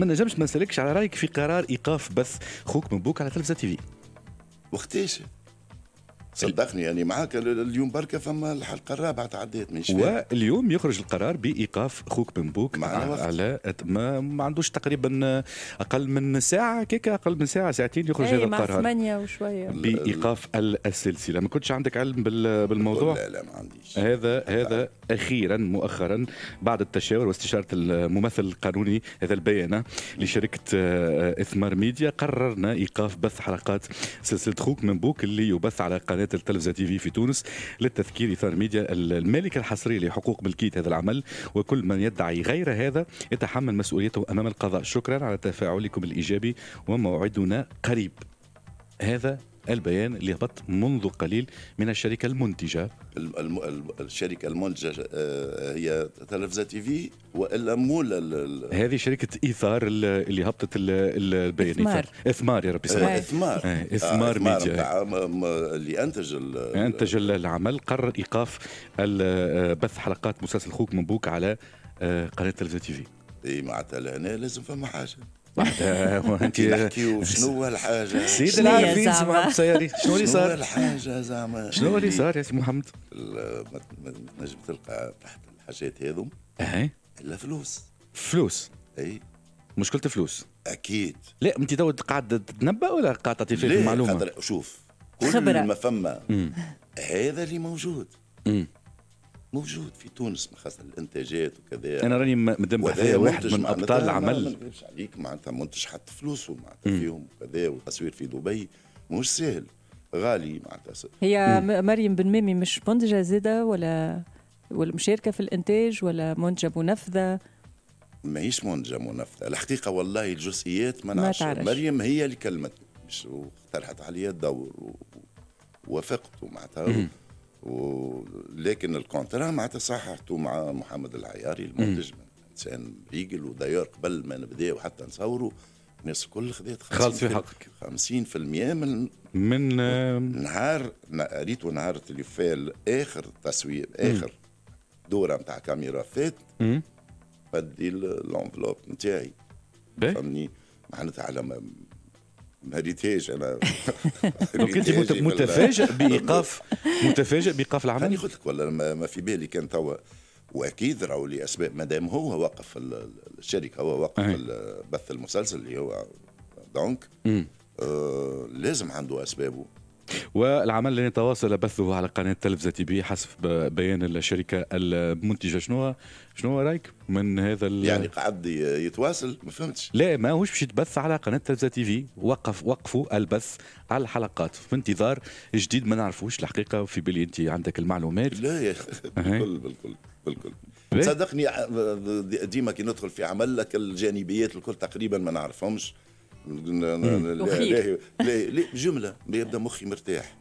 ما نجمش ما نسالكش على رايك في قرار ايقاف بث خوك من بوك على تلفزه تي في وقتاش صدقني يعني معاك اليوم بركه فما الحلقه الرابعه تعديت من شويه واليوم يخرج القرار بايقاف خوك بن بوك على ما, ما عندوش تقريبا اقل من ساعه كيك اقل من ساعه ساعتين يخرج إيه، هذا القرار ثمانية وشويه بايقاف السلسله ما كنتش عندك علم بالموضوع لا لا ما عنديش هذا هذا اخيرا مؤخرا بعد التشاور واستشاره الممثل القانوني هذا البيانه لشركه آه، اثمار ميديا قررنا ايقاف بث حلقات سلسله خوك من بوك اللي يبث على قناه قناه التلفزه تي في في تونس للتذكير إثار ميديا المالك الحصري لحقوق ملكية هذا العمل وكل من يدعي غير هذا يتحمل مسؤوليته أمام القضاء شكرا على تفاعلكم الإيجابي وموعدنا قريب هذا البيان اللي هبط منذ قليل من الشركة المنتجة الشركة المنتجة آه، هي تلفزة تي في والا مولا هذه شركة ايثار اللي هبطت البيان اثمار اثمار يا ربي آه، سمع آه، اثمار اثمار ميديا اللي انتج انتج العمل قرر ايقاف بث حلقات مسلسل خوك مبوك على قناة تلفزة تي في اي معناتها لهنا لازم فما حاجه معناتها انت شنو هو الحاجه سيد العارفين سمع سياري شنو اللي صار؟ شنو الحاجه زعما شنو اللي صار يا سي محمد؟ تنجم تلقى تحت الحاجات هذم اها الا فلوس فلوس اي مشكلة فلوس اكيد لا انت تو قاعد تتنبا ولا قاعد تعطي فيه المعلومه؟ خاطر شوف كل ما فما هذا اللي موجود موجود في تونس خاصه الانتاجات وكذا انا راني مدام هذا واحد من ابطال العمل ما نكذبش عليك معناتها منتج حتى فلوسه معناتها فيهم وكذا والتصوير في دبي مش سهل غالي معناتها هي م. مريم بن مامي مش منتجه زاده ولا ولا مشاركه في الانتاج ولا منتجه منفذه ماهيش منتجه منفذه الحقيقه والله الجزئيات ما نعرفش مريم هي اللي كلمتني مش اقترحت عليا الدور ووافقت معناتها ولكن الكونترا معناتها صححته مع محمد العياري المنتج من انسان ريجل وداير قبل ما نبدا وحتى نصوروا الناس الكل خذيت خالص في حقك 50% من من آه، نهار ريت نهار اللي اخر تصوير اخر دوره نتاع كاميرا فات بدي الانفلوب نتاعي فهمني معناتها على هريتاج انا كنت متفاجئ بايقاف متفاجئ بايقاف العمل راني قلت لك ولا ما في بالي كان توا واكيد راهو لاسباب مادام هو وقف الشركه هو وقف بث المسلسل اللي هو دونك آه لازم عنده اسبابه والعمل الذي تواصل بثه على قناه تلفزه تي بي حسب بيان الشركه المنتجه شنو شنو رايك من هذا يعني قعد يتواصل ما فهمتش لا ما هوش باش يتبث على قناه تلفزه تي في وقف وقفوا البث على الحلقات في انتظار جديد ما نعرفوش الحقيقه في بالي انت عندك المعلومات لا يا بالكل بالكل بالكل صدقني ديما كي ندخل في عمل لك الجانبيات الكل تقريبا ما نعرفهمش لاهي جمله يبدا مخي مرتاح